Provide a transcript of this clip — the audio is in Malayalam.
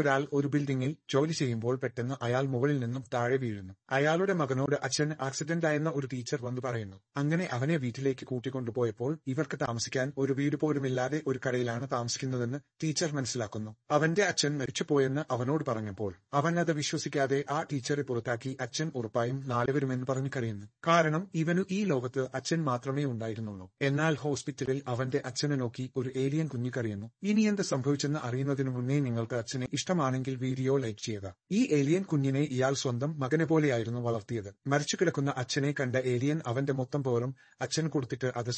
ഒരാൾ ഒരു ബിൽഡിംഗിൽ ജോലി ചെയ്യുമ്പോൾ പെട്ടെന്ന് അയാൾ മുകളിൽ നിന്നും താഴെ വീഴുന്നു അയാളുടെ മകനോട് അച്ഛൻ ആക്സിഡന്റ് ആയെന്ന ഒരു ടീച്ചർ വന്നു പറയുന്നു അങ്ങനെ അവനെ വീട്ടിലേക്ക് കൂട്ടിക്കൊണ്ടുപോയപ്പോൾ ഇവർക്ക് താമസിക്കാൻ ഒരു വീട് പോലുമില്ലാതെ ഒരു കടയിലാണ് താമസിക്കുന്നതെന്ന് ടീച്ചർ മനസ്സിലാക്കുന്നു അവന്റെ അച്ഛൻ മരിച്ചുപോയെന്ന് അവനോട് പറഞ്ഞപ്പോൾ അവൻ അത് വിശ്വസിക്കാതെ ആ ടീച്ചറെ പുറത്താക്കി അച്ഛൻ ഉറപ്പായും നാലുവരുമെന്ന് പറഞ്ഞു കഴിയുന്നു കാരണം ഇവനു ഈ ലോകത്ത് അച്ഛൻ മാത്രമേ ഉണ്ടായിരുന്നുള്ളൂ എന്നാൽ ഹോസ്പിറ്റലിൽ അവന്റെ അച്ഛനെ നോക്കി ഒരു ഏലിയൻ കുഞ്ഞു കഴിയുന്നു ഇനി എന്ത് സംഭവിച്ചെന്ന് അറിയുന്നതിനു മുന്നേ നിങ്ങൾക്ക് അച്ഛനെ തന്നെ ഇഷ്ടമാണെങ്കിൽ വീഡിയോ ലൈക്ക് ചെയ്യുക ഈ ഏലിയൻ കുഞ്ഞിനെ ഇയാൾ സ്വന്തം മകനെ പോലെയായിരുന്നു വളർത്തിയത് മരിച്ചു കിടക്കുന്ന അച്ഛനെ കണ്ട ഏലിയൻ അവന്റെ മൊത്തം പോലും അച്ഛൻ കൊടുത്തിട്ട് അത്